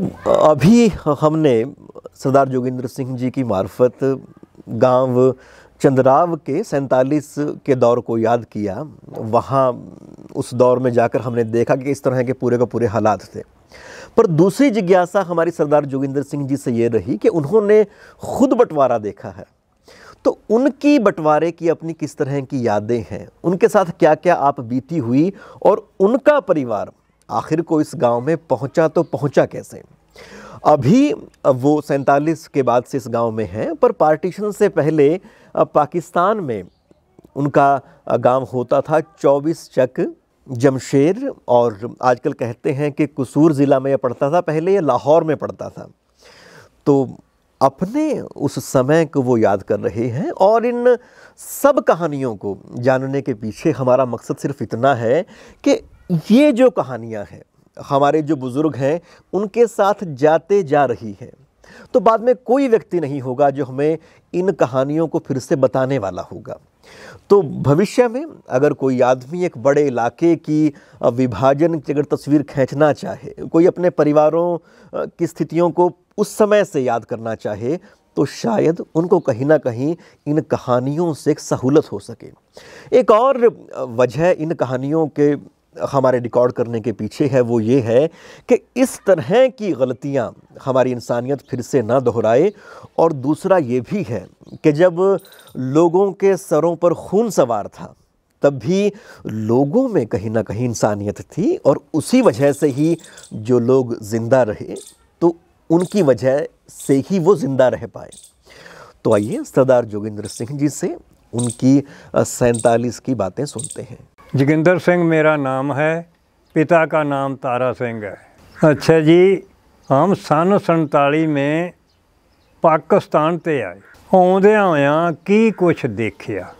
तो अभी हमने सरदार जोगिंद्र सिंह जी की मार्फत गांव चंद्राव के सैंतालीस के दौर को याद किया वहाँ उस दौर में जाकर हमने देखा कि इस तरह के पूरे का पूरे हालात थे पर दूसरी जिज्ञासा हमारी सरदार जोगिंदर सिंह जी से ये रही कि उन्होंने खुद बंटवारा देखा है तो उनकी बंटवारे की अपनी किस तरह की यादें हैं उनके साथ क्या क्या आप बीती हुई और उनका परिवार आखिर को इस गांव में पहुंचा तो पहुंचा कैसे अभी वो सैंतालीस के बाद से इस गांव में हैं पर पार्टीशन से पहले पाकिस्तान में उनका गांव होता था चौबीस चक जमशेर और आजकल कहते हैं कि कसूर ज़िला में यह पड़ता था पहले यह लाहौर में पड़ता था तो अपने उस समय को वो याद कर रहे हैं और इन सब कहानियों को जानने के पीछे हमारा मकसद सिर्फ इतना है कि ये जो कहानियाँ हैं हमारे जो बुज़ुर्ग हैं उनके साथ जाते जा रही हैं तो बाद में कोई व्यक्ति नहीं होगा जो हमें इन कहानियों को फिर से बताने वाला होगा तो भविष्य में अगर कोई आदमी एक बड़े इलाके की विभाजन की अगर तस्वीर खींचना चाहे कोई अपने परिवारों की स्थितियों को उस समय से याद करना चाहे तो शायद उनको कहीं ना कहीं इन कहानियों से एक सहूलत हो सके एक और वजह इन कहानियों के हमारे रिकॉर्ड करने के पीछे है वो ये है कि इस तरह की गलतियाँ हमारी इंसानियत फिर से ना दोहराए और दूसरा ये भी है कि जब लोगों के सरों पर खून सवार था तब भी लोगों में कहीं ना कहीं इंसानियत थी और उसी वजह से ही जो लोग ज़िंदा रहे तो उनकी वजह से ही वो ज़िंदा रह पाए तो आइए सरदार जोगिंदर सिंह जी से उनकी सैंतालीस की बातें सुनते हैं ਜਗਿੰਦਰ ਸਿੰਘ ਮੇਰਾ ਨਾਮ ਹੈ ਪਿਤਾ ਦਾ ਨਾਮ ਤਾਰਾ ਸਿੰਘ ਹੈ ਅੱਛਾ ਜੀ ਹਮ ਸਨ 47 में ਪਾਕਿਸਤਾਨ ਤੇ ਆਏ ਆਉਂਦੇ ਆਇਆ ਕੀ ਕੁਛ ਦੇਖਿਆ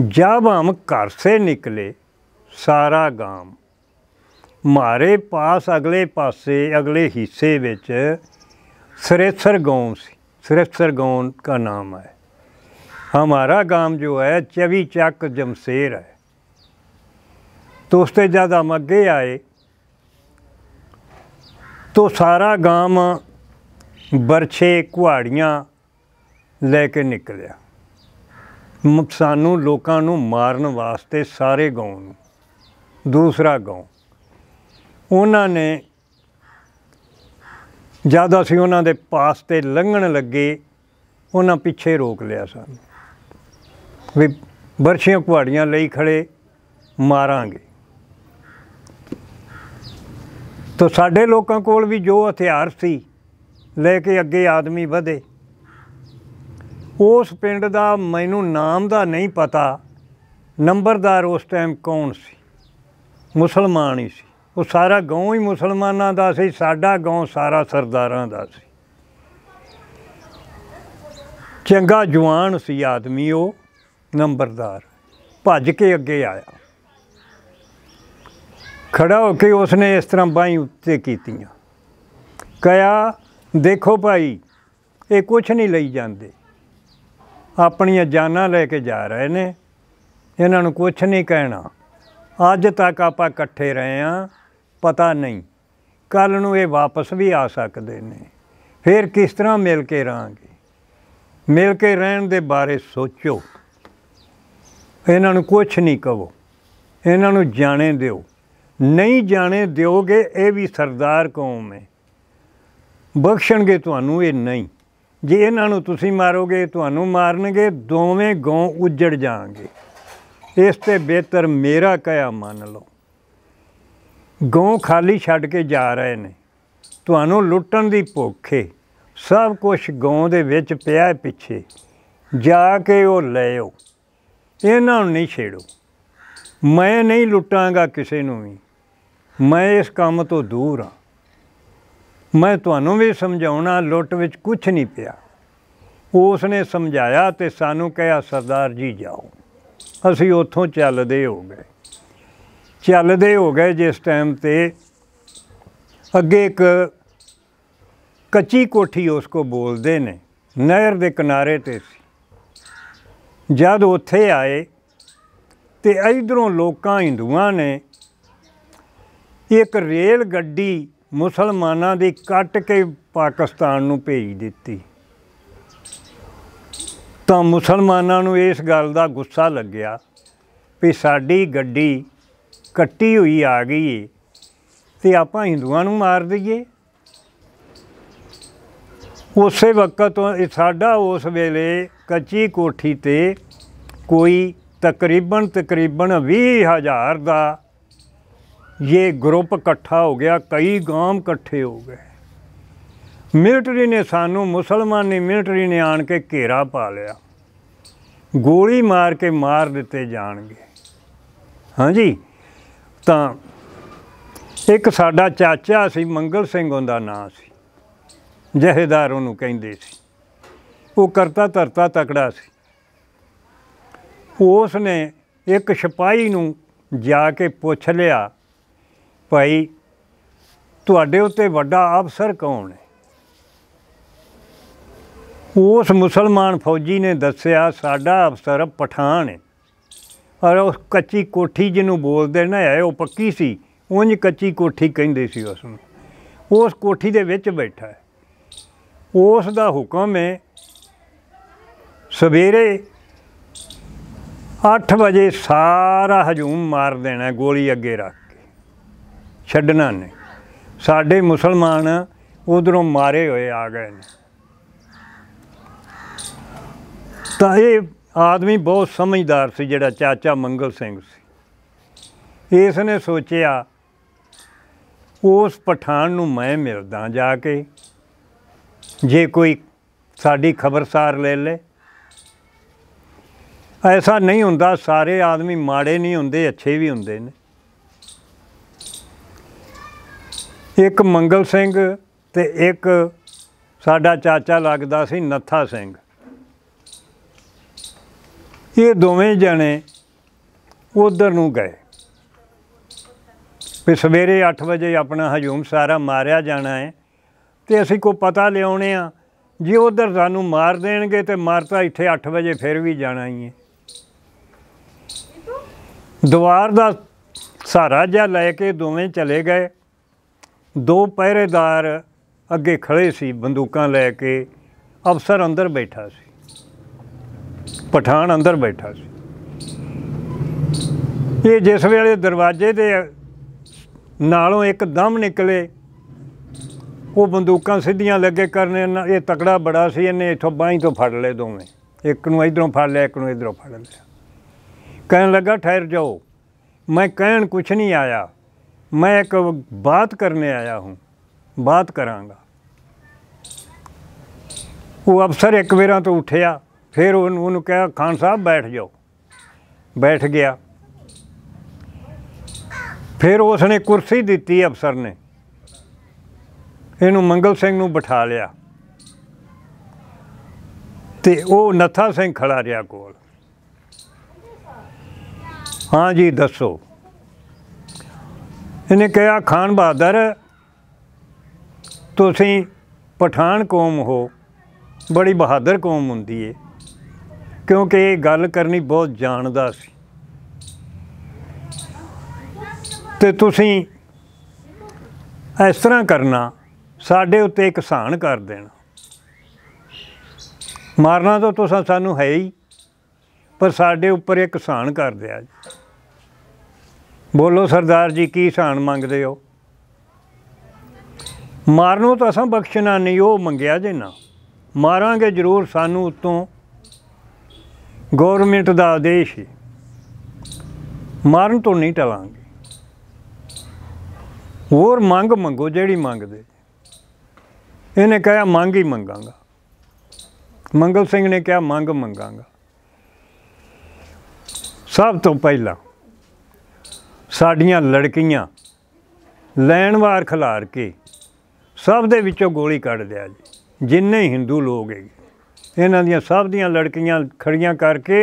ਜਦ ਹਮ ਘਰ ਸੇ ਨਿਕਲੇ ਸਾਰਾ ਗਾਮ ਮਾਰੇ ਪਾਸ ਅਗਲੇ ਪਾਸੇ ਅਗਲੇ ਹਿੱਸੇ ਵਿੱਚ ਸਰੇਸਰ ਗਾਉਂ ਸੀ ਸਰੇਸਰ ਗਾਉਂ ਦਾ ਨਾਮ ਹੈ ਹਮਾਰਾ ਗਾਮ ਜੋ ਹੈ ਚਵੀ ਚੱਕ ਜਮਸ਼ੇਰ ਹੈ ਉਸ उससे ਜਿਆਦਾ ਮੱਗੇ ਆਏ ਤੋਂ ਸਾਰਾ ਗਾਮ ਬਰਛੇ ਕੁਹਾੜੀਆਂ ਲੈ ਕੇ ਨਿਕਲਿਆ ਸਾਨੂੰ ਲੋਕਾਂ ਨੂੰ ਮਾਰਨ ਵਾਸਤੇ ਸਾਰੇ ਗਾਉਂ ਨੂੰ ਦੂਸਰਾ ਗਾਉਂ ਉਹਨਾਂ ਨੇ ਜਦ ਅਸੀਂ ਉਹਨਾਂ ਦੇ ਪਾਸ ਤੇ ਲੰਘਣ ਲੱਗੇ ਉਹਨਾਂ ਪਿੱਛੇ ਰੋਕ ਲਿਆ ਸਾਨੂੰ ਵੀ ਬਰਛੀਆਂ ਕੁਹਾੜੀਆਂ ਲਈ ਖੜੇ ਮਾਰਾਂਗੇ ਤਾਂ ਸਾਡੇ ਲੋਕਾਂ ਕੋਲ ਵੀ ਜੋ ਹਥਿਆਰ ਸੀ ਲੈ ਕੇ ਅੱਗੇ ਆਦਮੀ ਵਧੇ ਉਸ ਪਿੰਡ ਦਾ ਮੈਨੂੰ ਨਾਮ ਦਾ ਨਹੀਂ ਪਤਾ ਨੰਬਰਦਾਰ ਉਸ ਟਾਈਮ ਕੌਣ ਸੀ ਮੁਸਲਮਾਨ ਹੀ ਸੀ ਉਹ ਸਾਰਾ ਗਾਉਂ ਹੀ ਮੁਸਲਮਾਨਾਂ ਦਾ ਸੀ ਸਾਡਾ ਗਾਉਂ ਸਾਰਾ ਸਰਦਾਰਾਂ ਦਾ ਸੀ ਚੰਗਾ ਜਵਾਨ ਸੀ ਆਦਮੀ ਉਹ ਨੰਬਰਦਾਰ ਭੱਜ ਕੇ ਅੱਗੇ ਆਇਆ ਖੜਾ ਹੋ ਕੇ ਉਸਨੇ ਇਸ ਤਰ੍ਹਾਂ ਬਾਹੀਂ ਉੱਤੇ ਕੀਤੀਆਂ ਕਹਿਆ ਦੇਖੋ ਭਾਈ ਇਹ ਕੁਝ ਨਹੀਂ ਲਈ ਜਾਂਦੇ ਆਪਣੀਆਂ ਜਾਨਾਂ ਲੈ ਕੇ ਜਾ ਰਹੇ ਨੇ ਇਹਨਾਂ ਨੂੰ ਕੁਝ ਨਹੀਂ ਕਹਿਣਾ ਅੱਜ ਤੱਕ ਆਪਾਂ ਇਕੱਠੇ ਰਹੇ ਆ ਪਤਾ ਨਹੀਂ ਕੱਲ ਨੂੰ ਇਹ ਵਾਪਸ ਵੀ ਆ ਸਕਦੇ ਨੇ ਫਿਰ ਕਿਸ ਤਰ੍ਹਾਂ ਮਿਲ ਕੇ ਰਾਂਗੇ ਮਿਲ ਕੇ ਰਹਿਣ ਦੇ ਬਾਰੇ ਸੋਚੋ ਇਹਨਾਂ ਨੂੰ ਕੁਝ ਨਹੀਂ ਕਹੋ ਇਹਨਾਂ ਨੂੰ ਜਾਣੇ ਦਿਓ ਨਹੀਂ ਜਾਣੇ ਦਿਓਗੇ ਇਹ ਵੀ ਸਰਦਾਰ ਕੌਮ ਹੈ ਬਖਸ਼ਣਗੇ ਤੁਹਾਨੂੰ ਇਹ ਨਹੀਂ ਜੇ ਇਹਨਾਂ ਨੂੰ ਤੁਸੀਂ ਮਾਰੋਗੇ ਤੁਹਾਨੂੰ ਮਾਰਨਗੇ ਦੋਵੇਂ ਗੋਂ ਉੱਜੜ ਜਾਣਗੇ ਇਸ ਤੇ ਬਿਹਤਰ ਮੇਰਾ ਕਹਿਆ ਮੰਨ ਲਓ ਗੋਂ ਖਾਲੀ ਛੱਡ ਕੇ ਜਾ ਰਹੇ ਨੇ ਤੁਹਾਨੂੰ ਲੁੱਟਣ ਦੀ ਭੁੱਖ ਹੈ ਸਭ ਕੁਝ ਗੋਂ ਦੇ ਵਿੱਚ ਪਿਆ ਹੈ ਪਿੱਛੇ ਜਾ ਕੇ ਉਹ ਲੈਓ ਇਹਨਾਂ ਨੂੰ ਨਹੀਂ ਛੇੜੋ ਮੈਂ ਨਹੀਂ ਲੁੱਟਾਂਗਾ ਕਿਸੇ ਨੂੰ ਵੀ ਮੈਂ ਇਸ ਕੰਮ ਤੋਂ ਦੂਰ ਹਾਂ ਮੈਂ ਤੁਹਾਨੂੰ ਵੀ ਸਮਝਾਉਣਾ ਲੁੱਟ ਵਿੱਚ ਕੁਝ ਨਹੀਂ ਪਿਆ ਉਸ ਨੇ ਸਮਝਾਇਆ ਤੇ ਸਾਨੂੰ ਕਿਹਾ ਸਰਦਾਰ ਜੀ ਜਾਓ ਅਸੀਂ ਉੱਥੋਂ ਚੱਲਦੇ ਹੋ ਗਏ ਚੱਲਦੇ ਹੋ ਗਏ ਜਿਸ ਟਾਈਮ ਤੇ ਅੱਗੇ ਇੱਕ ਕੱਚੀ ਕੋਠੀ ਉਸ ਕੋ ਬੋਲਦੇ ਨੇ ਨਹਿਰ ਦੇ ਕਿਨਾਰੇ ਤੇ ਸੀ ਜਦ ਉੱਥੇ ਆਏ ਤੇ ਇਧਰੋਂ ਲੋਕਾਂ ਹਿੰਦੂਆਂ ਨੇ ਇੱਕ ਰੇਲ ਗੱਡੀ ਮੁਸਲਮਾਨਾਂ ਦੀ ਕੱਟ ਕੇ ਪਾਕਿਸਤਾਨ ਨੂੰ ਭੇਜ ਦਿੱਤੀ ਤਾਂ ਮੁਸਲਮਾਨਾਂ ਨੂੰ ਇਸ ਗੱਲ ਦਾ ਗੁੱਸਾ ਲੱਗਿਆ ਵੀ ਸਾਡੀ ਗੱਡੀ ਕੱਟੀ ਹੋਈ ਆ ਗਈ ਤੇ ਆਪਾਂ ਹਿੰਦੂਆਂ ਨੂੰ ਮਾਰ ਦਈਏ ਉਸੇ ਵਕਤ ਸਾਡਾ ਉਸ ਵੇਲੇ ਕੱਚੀ ਕੋਠੀ ਤੇ ਕੋਈ ਤਕਰੀਬਨ ਤਕਰੀਬਨ 20000 ਦਾ ਇਹ ਗਰੁੱਪ ਇਕੱਠਾ ਹੋ ਗਿਆ ਕਈ ਗਾਮ ਇਕੱਠੇ ਹੋ ਗਏ ਮਿਲਟਰੀ ਨੇ ਸਾਨੂੰ ਮੁਸਲਮਾਨ ਨੇ ਮਿਲਟਰੀ ਨੇ ਆਣ ਕੇ ਘੇਰਾ ਪਾ ਲਿਆ ਗੋਲੀ ਮਾਰ ਕੇ ਮਾਰ ਦਿੱਤੇ ਜਾਣਗੇ ਹਾਂਜੀ ਤਾਂ ਇੱਕ ਸਾਡਾ ਚਾਚਾ ਸੀ ਮੰਗਲ ਸਿੰਘ ਉਹਦਾ ਨਾਂ ਸੀ ਜਹੇਦਾਰ ਉਹਨੂੰ ਕਹਿੰਦੇ ਸੀ ਉਹ ਕਰਤਾ ਧਰਤਾ ਤਕੜਾ ਸੀ ਉਸ ਨੇ ਇੱਕ ਸਿਪਾਹੀ ਨੂੰ ਜਾ ਕੇ ਪੁੱਛ ਲਿਆ ਭਾਈ ਤੁਹਾਡੇ ਉੱਤੇ ਵੱਡਾ ਅਫਸਰ ਕੌਣ ਹੈ ਉਸ ਮੁਸਲਮਾਨ ਫੌਜੀ ਨੇ ਦੱਸਿਆ ਸਾਡਾ ਅਫਸਰ ਪਠਾਨ ਹੈ ਔਰ ਉਸ ਕੱਚੀ ਕੋਠੀ ਜਿਹਨੂੰ ਬੋਲਦੇ ਨਾ ਆਏ ਉਹ ਪੱਕੀ ਸੀ ਉਂਝ ਕੱਚੀ ਕੋਠੀ ਕਹਿੰਦੇ ਸੀ ਉਸ ਨੂੰ ਉਸ ਕੋਠੀ ਦੇ ਵਿੱਚ ਬੈਠਾ ਹੈ ਉਸ ਦਾ ਹੁਕਮ ਹੈ ਸਵੇਰੇ 8 ਵਜੇ ਸਾਰਾ ਹਜੂਮ ਮਾਰ ਦੇਣਾ ਗੋਲੀ ਅੱਗੇ ਰੱਖ ਛੱਡਣਾ ਨਹੀਂ ਸਾਡੇ ਮੁਸਲਮਾਨ ਉਧਰੋਂ ਮਾਰੇ ਹੋਏ ਆ ਗਏ ਨੇ ਤਾਂ ਇਹ ਆਦਮੀ ਬਹੁਤ ਸਮਝਦਾਰ ਸੀ ਜਿਹੜਾ ਚਾਚਾ ਮੰਗਲ ਸਿੰਘ ਸੀ ਇਸ ਨੇ ਸੋਚਿਆ ਉਸ ਪਠਾਨ ਨੂੰ ਮੈਂ ਮਿਲਦਾ ਜਾ ਕੇ ਜੇ ਕੋਈ ਸਾਡੀ ਖਬਰਸਾਰ ਲੈ ਲੇ ਐਸਾ ਨਹੀਂ ਹੁੰਦਾ ਸਾਰੇ ਆਦਮੀ ਮਾੜੇ ਨਹੀਂ ਹੁੰਦੇ ਅੱਛੇ ਵੀ ਹੁੰਦੇ ਨੇ ਇੱਕ ਮੰਗਲ ਸਿੰਘ ਤੇ ਇੱਕ ਸਾਡਾ ਚਾਚਾ ਲੱਗਦਾ ਸੀ ਨੱਥਾ ਸਿੰਘ ਇਹ ਦੋਵੇਂ ਜਣੇ ਉਧਰ ਨੂੰ ਗਏ ਵੀ ਸਵੇਰੇ 8 ਵਜੇ ਆਪਣਾ ਹਜੂਮ ਸਾਰਾ ਮਾਰਿਆ ਜਾਣਾ ਹੈ ਤੇ ਅਸੀਂ ਕੋ ਪਤਾ ਲਿਆਉਣੇ ਆ ਜੇ ਉਧਰ ਸਾਨੂੰ ਮਾਰ ਦੇਣਗੇ ਤੇ ਮਾਰਤਾ ਇੱਥੇ 8 ਵਜੇ ਫਿਰ ਵੀ ਜਾਣਾ ਹੀ ਹੈ ਦੁਆਰ ਦਾ ਸਾਰਾ ਜਿਹਾ ਲੈ ਕੇ ਦੋਵੇਂ ਚਲੇ ਗਏ ਦੋ ਪਹਿਰੇਦਾਰ ਅੱਗੇ ਖੜੇ ਸੀ ਬੰਦੂਕਾਂ ਲੈ ਕੇ ਅਫਸਰ ਅੰਦਰ ਬੈਠਾ ਸੀ ਪਠਾਨ ਅੰਦਰ ਬੈਠਾ ਸੀ ਇਹ ਜਿਸ ਵੇਲੇ ਦਰਵਾਜ਼ੇ ਦੇ ਨਾਲੋਂ ਇੱਕ ਦਮ ਨਿਕਲੇ ਉਹ ਬੰਦੂਕਾਂ ਸਿੱਧੀਆਂ ਲੱਗੇ ਕਰਨ ਇਹ ਤਕੜਾ ਬੜਾ ਸੀ ਇਹਨੇ ਇਥੋਂ ਬਾਹੀਂ ਤੋਂ ਫੜ ਲਏ ਦੋਵੇਂ ਇੱਕ ਨੂੰ ਇਧਰੋਂ ਫੜ ਲਿਆ ਇੱਕ ਨੂੰ ਇਧਰੋਂ ਫੜ ਲਿਆ ਕਹਿਣ ਲੱਗਾ ਠਹਿਰ ਜਾਓ ਮੈਂ ਕਹਿਣ ਕੁਛ ਨਹੀਂ ਆਇਆ ਮੈਂ ਇੱਕ ਬਾਤ ਕਰਨ ਆਇਆ ਹਾਂ ਬਾਤ ਕਰਾਂਗਾ ਉਹ ਅਫਸਰ ਇੱਕ ਵੇਰਾਂ ਤੋਂ ਉੱਠਿਆ ਫਿਰ ਉਹਨੂੰ ਉਹਨੂੰ ਕਿਹਾ ਖਾਨ ਸਾਹਿਬ ਬੈਠ ਜਾਓ ਬੈਠ ਗਿਆ ਫਿਰ ਉਸਨੇ ਕੁਰਸੀ ਦਿੱਤੀ ਅਫਸਰ ਨੇ ਇਹਨੂੰ ਮੰਗਲ ਸਿੰਘ ਨੂੰ ਬਿਠਾ ਲਿਆ ਤੇ ਉਹ ਨੱਥਾ ਸਿੰਘ ਖੜਾ ਰਿਹਾ ਕੋਲ ਹਾਂ ਜੀ ਦੱਸੋ ਇਹਨੇ ਕਿਹਾ ਖਾਨ ਬਹਾਦਰ ਤੁਸੀਂ ਪਠਾਨ ਕੌਮ ਹੋ ਬੜੀ ਬਹਾਦਰ ਕੌਮ ਹੁੰਦੀ ਏ ਕਿਉਂਕਿ ਇਹ ਗੱਲ ਕਰਨੀ ਬਹੁਤ ਜਾਣਦਾ ਸੀ ਤੇ ਤੁਸੀਂ ਇਸ ਤਰ੍ਹਾਂ ਕਰਨਾ ਸਾਡੇ ਉੱਤੇ ਇੱਕ ਕਰ ਦੇਣਾ ਮਾਰਨਾ ਤਾਂ ਤੁਸੀਂ ਸਾਨੂੰ ਹੈ ਹੀ ਪਰ ਸਾਡੇ ਉੱਪਰ ਇੱਕ ਕਿਸਾਨ ਕਰ ਦਿਆ ਜੀ ਬੋਲੋ ਸਰਦਾਰ ਜੀ ਕੀ ਸਾਨ ਮੰਗਦੇ ਹੋ ਮਾਰਨੋਂ ਤਾਂ ਅਸਾਂ ਬਖਸ਼ਣਾ ਨਹੀਂ ਉਹ ਮੰਗਿਆ ਜੇ ਨਾ ਮਾਰਾਂਗੇ ਜ਼ਰੂਰ ਸਾਨੂੰ ਉਤੋਂ ਗਵਰਨਮੈਂਟ ਦਾ ਆਦੇਸ਼ ਹੈ ਮਾਰਨ ਤੋਂ ਨਹੀਂ ਟਲਾਂਗੇ ਹੋਰ ਮੰਗ ਮੰਗੋ ਜਿਹੜੀ ਮੰਗਦੇ ਇਹਨੇ ਕਿਹਾ ਮੰਗ ਹੀ ਮੰਗਾਂਗਾ ਮੰਗਲ ਸਿੰਘ ਨੇ ਕਿਹਾ ਮੰਗ ਮੰਗਾਂਗਾ ਸਭ ਤੋਂ ਪਹਿਲਾਂ ਸਾਡੀਆਂ ਲੜਕੀਆਂ ਲੈਣਵਾਰ ਖਿਲਾਰ ਕੇ ਸਭ ਦੇ ਵਿੱਚੋਂ ਗੋਲੀ ਕੱਢ ਲਿਆ ਜੀ ਜਿੰਨੇ ਹੀ ਹਿੰਦੂ ਲੋਕ ਹੈ ਇਹਨਾਂ ਦੀਆਂ ਸਭ ਦੀਆਂ ਲੜਕੀਆਂ ਖੜੀਆਂ ਕਰਕੇ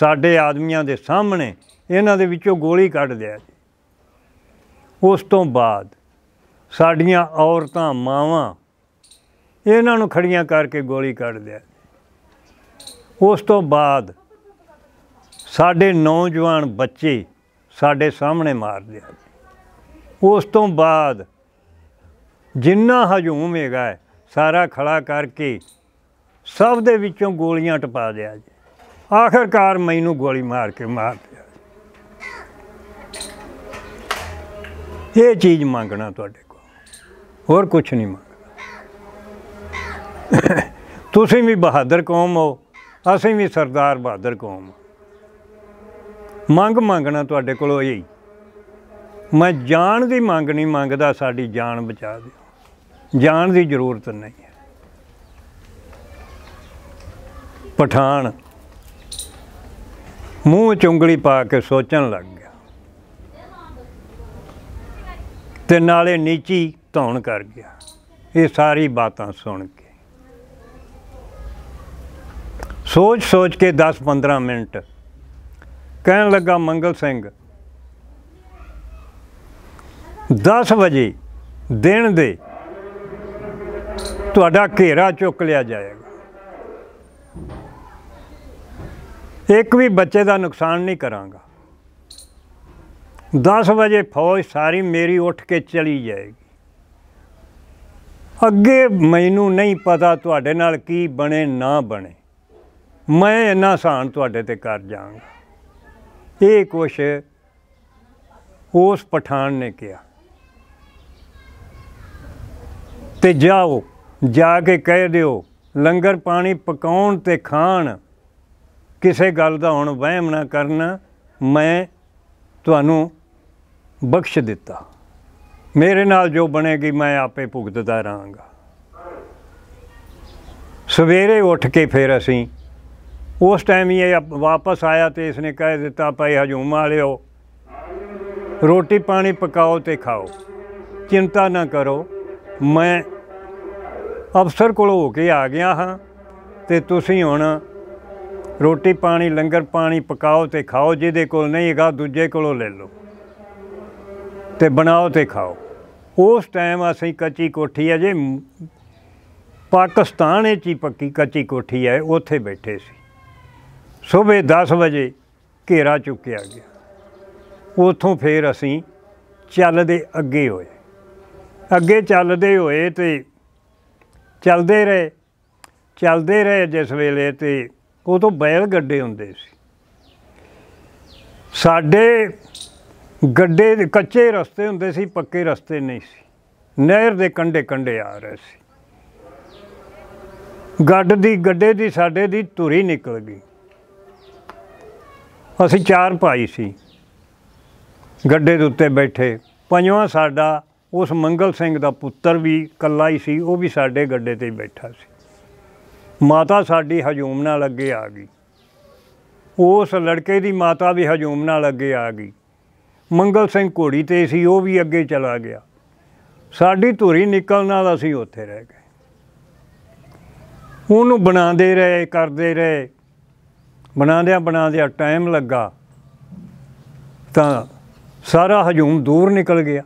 ਸਾਡੇ ਆਦਮੀਆਂ ਦੇ ਸਾਹਮਣੇ ਇਹਨਾਂ ਦੇ ਵਿੱਚੋਂ ਗੋਲੀ ਕੱਢ ਲਿਆ ਜੀ ਉਸ ਤੋਂ ਬਾਅਦ ਸਾਡੀਆਂ ਔਰਤਾਂ ਮਾਵਾਂ ਇਹਨਾਂ ਨੂੰ ਖੜੀਆਂ ਕਰਕੇ ਗੋਲੀ ਕੱਢ ਲਿਆ ਉਸ ਤੋਂ ਬਾਅਦ ਸਾਡੇ ਨੌਜਵਾਨ ਬੱਚੇ ਸਾਡੇ ਸਾਹਮਣੇ ਮਾਰ ਦਿਆ ਉਸ ਤੋਂ ਬਾਅਦ ਜਿੰਨਾ ਹਜੂਮ ਹੈਗਾ ਸਾਰਾ ਖੜਾ ਕਰਕੇ ਸਭ ਦੇ ਵਿੱਚੋਂ ਗੋਲੀਆਂ ਟਪਾ ਦਿਆ ਜੀ ਆਖਰਕਾਰ ਮੈਨੂੰ ਗੋਲੀ ਮਾਰ ਕੇ ਮਾਰ ਦਿਆ ਇਹ ਚੀਜ਼ ਮੰਗਣਾ ਤੁਹਾਡੇ ਕੋਲ ਹੋਰ ਕੁਝ ਨਹੀਂ ਮੰਗਣਾ ਤੁਸੀਂ ਵੀ ਬਹਾਦਰ ਕੌਮ ਹੋ ਅਸੀਂ ਵੀ ਸਰਦਾਰ ਬਹਾਦਰ ਕੌਮ ਮੰਗ ਮੰਗਣਾ ਤੁਹਾਡੇ ਕੋਲ ਹੋਈ ਮੈਂ ਜਾਨ ਦੀ ਮੰਗ ਨਹੀਂ ਮੰਗਦਾ ਸਾਡੀ ਜਾਨ ਬਚਾ ਦਿਓ ਜਾਨ ਦੀ ਜ਼ਰੂਰਤ ਨਹੀਂ ਹੈ ਪਠਾਨ ਮੂੰਹ ਚੁੰਗਲੀ ਪਾ ਕੇ ਸੋਚਣ ਲੱਗ ਗਿਆ ਤੇ ਨਾਲੇ ਨੀਚੀ ਧੌਣ ਕਰ ਗਿਆ ਇਹ ਸਾਰੀ ਬਾਤਾਂ ਸੁਣ ਕੇ ਸੋਚ ਸੋਚ ਕੇ 10-15 ਮਿੰਟ ਕਹਿਣ ਲੱਗਾ ਮੰਗਲ ਸਿੰਘ 10 ਵਜੇ ਦਿਨ ਦੇ ਤੁਹਾਡਾ ਘੇਰਾ ਚੁੱਕ ਲਿਆ ਜਾਏਗਾ ਇੱਕ ਵੀ ਬੱਚੇ ਦਾ ਨੁਕਸਾਨ ਨਹੀਂ ਕਰਾਂਗਾ 10 ਵਜੇ ਫੌਜ ਸਾਰੀ ਮੇਰੀ ਉੱਠ ਕੇ ਚਲੀ ਜਾਏਗੀ ਅੱਗੇ ਮੈਨੂੰ ਨਹੀਂ ਪਤਾ ਤੁਹਾਡੇ ਨਾਲ ਕੀ ਬਣੇ ਨਾ ਬਣੇ ਮੈਂ ਇੰਨਾ ਸਾਨ ਤੁਹਾਡੇ ਤੇ ਕਰ ਜਾਵਾਂਗਾ ਇਹ ਕੁਛ ਉਸ ਪਠਾਨ ਨੇ ਕਿਹਾ ਤੇ ਜਾਓ ਜਾ ਕੇ ਕਹਿ ਦਿਓ ਲੰਗਰ ਪਾਣੀ ਪਕਾਉਣ ਤੇ ਖਾਣ ਕਿਸੇ ਗੱਲ ਦਾ ਹੁਣ ਵਹਿਮ ਨਾ ਕਰਨਾ ਮੈਂ ਤੁਹਾਨੂੰ ਬਖਸ਼ ਦਿੱਤਾ ਮੇਰੇ ਨਾਲ ਜੋ ਬਣੇਗੀ ਮੈਂ ਆਪੇ ਭੁਗਤਦਾ ਰਹਾਂਗਾ ਸਵੇਰੇ ਉੱਠ ਕੇ ਫਿਰ ਅਸੀਂ ਉਸ ਟਾਈਮ ਹੀ ਇਹ ਵਾਪਸ ਆਇਆ ਤੇ ਇਸਨੇ ਕਹਿ ਦਿੱਤਾ ਭਾਈ ਹਜੂਮ ਵਾਲਿਓ ਰੋਟੀ ਪਾਣੀ ਪਕਾਓ ਤੇ ਖਾਓ ਚਿੰਤਾ ਨਾ ਕਰੋ ਮੈਂ ਅਫਸਰ ਕੋਲ ਹੋ ਕੇ ਆ ਗਿਆ ਹਾਂ ਤੇ ਤੁਸੀਂ ਹੁਣ ਰੋਟੀ ਪਾਣੀ ਲੰਗਰ ਪਾਣੀ ਪਕਾਓ ਤੇ ਖਾਓ ਜਿਹਦੇ ਕੋਲ ਨਹੀਂ ਹੈਗਾ ਦੂਜੇ ਕੋਲੋਂ ਲੈ ਲਓ ਤੇ ਬਣਾਓ ਤੇ ਖਾਓ ਉਸ ਟਾਈਮ ਅਸੀਂ ਕੱਚੀ ਕੋਠੀ ਅਜੇ ਪਾਕਿਸਤਾਨ ਵਿੱਚ ਹੀ ਪੱਕੀ ਕੱਚੀ ਕੋਠੀ ਹੈ ਉੱਥੇ ਬੈਠੇ ਸੀ ਸਵੇਰ 10 ਵਜੇ ਘੇਰਾ ਚੁੱਕਿਆ ਗਿਆ ਉਥੋਂ ਫੇਰ ਅਸੀਂ ਚੱਲਦੇ ਅੱਗੇ ਹੋਏ ਅੱਗੇ ਚੱਲਦੇ ਹੋਏ ਤੇ ਚੱਲਦੇ ਰਹੇ ਚੱਲਦੇ ਰਹੇ ਜਿਸ ਵੇਲੇ ਤੇ ਤੋਂ ਬੈਲ ਗੱਡੇ ਹੁੰਦੇ ਸੀ ਸਾਡੇ ਗੱਡੇ ਕੱਚੇ ਰਸਤੇ ਹੁੰਦੇ ਸੀ ਪੱਕੇ ਰਸਤੇ ਨਹੀਂ ਸੀ ਨਹਿਰ ਦੇ ਕੰਢੇ ਕੰਢੇ ਆ ਰਹੇ ਸੀ ਗੱਡ ਦੀ ਗੱਡੇ ਦੀ ਸਾਡੇ ਦੀ ਧੁਰੀ ਨਿਕਲ ਗਈ ਅਸੀਂ ਚਾਰ ਭਾਈ ਸੀ ਗੱਡੇ ਦੇ ਉੱਤੇ ਬੈਠੇ ਪੰਜਵਾਂ ਸਾਡਾ ਉਸ ਮੰਗਲ ਸਿੰਘ ਦਾ ਪੁੱਤਰ ਵੀ ਕੱਲਾ ਹੀ ਸੀ ਉਹ ਵੀ ਸਾਡੇ ਗੱਡੇ ਤੇ ਬੈਠਾ ਸੀ ਮਾਤਾ ਸਾਡੀ ਹਜੂਮ ਨਾਲ ਅੱਗੇ ਆ ਗਈ ਉਸ ਲੜਕੇ ਦੀ ਮਾਤਾ ਵੀ ਹਜੂਮ ਨਾਲ ਅੱਗੇ ਆ ਗਈ ਮੰਗਲ ਸਿੰਘ ਘੋੜੀ ਤੇ ਸੀ ਉਹ ਵੀ ਅੱਗੇ ਚਲਾ ਗਿਆ ਸਾਡੀ ਧੁਰੀ ਨਿਕਲਣ ਨਾਲ ਅਸੀਂ ਉੱਥੇ ਰਹਿ ਗਏ ਉਹਨੂੰ ਬਣਾਉਂਦੇ ਰਹੇ ਕਰਦੇ ਰਹੇ ਬਣਾਉਂਦਿਆਂ ਬਣਾਉਂਦਿਆਂ ਟਾਈਮ ਲੱਗਾ ਤਾਂ ਸਾਰਾ ਹਜੂਮ ਦੂਰ ਨਿਕਲ ਗਿਆ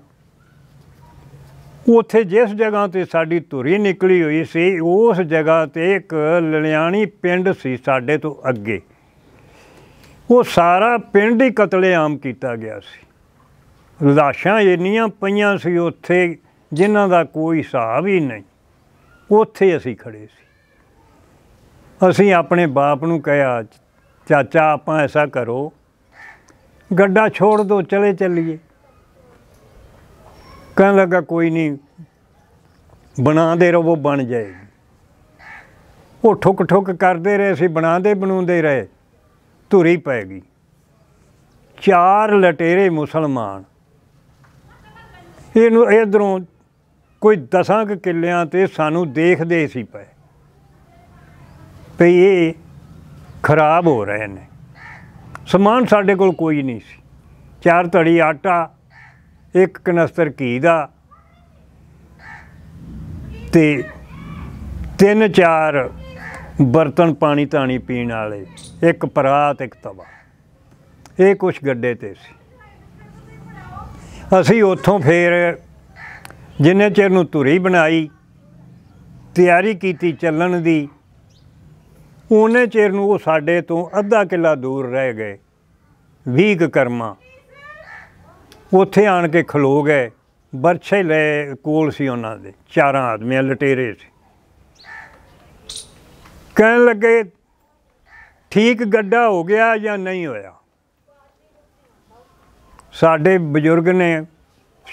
ਉੱਥੇ ਜਿਸ ਜਗ੍ਹਾ ਤੇ ਸਾਡੀ ਧੁਰੀ ਨਿਕਲੀ ਹੋਈ ਸੀ ਉਸ ਜਗ੍ਹਾ ਤੇ ਇੱਕ ਲਲਿਆਣੀ ਪਿੰਡ ਸੀ ਸਾਡੇ ਤੋਂ ਅੱਗੇ ਉਹ ਸਾਰਾ ਪਿੰਡ ਹੀ ਕਤਲੇਆਮ ਕੀਤਾ ਗਿਆ ਸੀ ਲਾਸ਼ਾਂ ਇੰਨੀਆਂ ਪਈਆਂ ਸੀ ਉੱਥੇ ਜਿਨ੍ਹਾਂ ਦਾ ਕੋਈ ਹਿਸਾਬ ਹੀ ਨਹੀਂ ਉੱਥੇ ਅਸੀਂ ਖੜੇ ਸੀ ਅਸੀਂ ਆਪਣੇ ਬਾਪ ਨੂੰ ਕਿਹਾ ਚਾਚਾ ਆਪਾਂ ਐਸਾ ਕਰੋ ਗੱਡਾ ਛੋੜ ਦੋ ਚਲੇ ਚੱਲੀਏ कहने ਲਗਾ ਕੋਈ ਨਹੀਂ बना दे रहो ਬਣ ਜਾਏ ਉਹ ਠੁਕ ਠੁਕ ਕਰਦੇ ਰਹੇ ਸੀ ਬਣਾਉਂਦੇ ਬਣਾਉਂਦੇ ਰਹੇ ਧੁਰੀ ਪੈ ਗਈ ਚਾਰ ਲਟੇਰੇ ਮੁਸਲਮਾਨ ਇਹਨੂੰ ਇਧਰੋਂ ਕੋਈ ਦਸਾਂ ਕਿੱਲਿਆਂ ਤੇ ਸਾਨੂੰ ਦੇਖਦੇ ਸੀ ਪਏ ਤੇ ਇਹ ਖਰਾਬ ਹੋ ਰਹੇ ਨੇ ਸਮਾਨ ਸਾਡੇ ਕੋਲ ਕੋਈ ਨਹੀਂ ਸੀ ਚਾਰ ਧੜੀ ਆਟਾ ਇੱਕ ਕਨਸਤਰ ਘੀ ਦਾ ਤੇ ਤਿੰਨ ਚਾਰ ਬਰਤਨ ਪਾਣੀ ਤਾਣੀ ਪੀਣ ਵਾਲੇ ਇੱਕ ਪਰਾਤ ਇੱਕ ਤਵਾ ਇਹ ਕੁਝ ਗੱਡੇ ਤੇ ਸੀ ਅਸੀਂ ਉੱਥੋਂ ਫੇਰ ਜਿੰਨੇ ਚਿਰ ਨੂੰ ਧੁਰੀ ਬਣਾਈ ਤਿਆਰੀ ਕੀਤੀ ਚੱਲਣ ਦੀ ਉਹਨੇ ਚਿਰ ਨੂੰ ਉਹ ਸਾਡੇ ਤੋਂ ਅੱਧਾ ਕਿਲਾ ਦੂਰ ਰਹਿ ਗਏ ਵੀਗ ਕਰਮਾ ਉੱਥੇ ਆਣ ਕੇ ਖਲੋ ਗਏ ਬਰਛੇ ਲੈ ਕੋਲ ਸੀ ਉਹਨਾਂ ਦੇ ਚਾਰਾਂ ਆਦਮੀਆਂ ਲਟੇਰੇ ਸੀ ਕਹਿਣ ਲੱਗੇ ਠੀਕ ਗੱਡਾ ਹੋ ਗਿਆ ਜਾਂ ਨਹੀਂ ਹੋਇਆ ਸਾਡੇ ਬਜ਼ੁਰਗ ਨੇ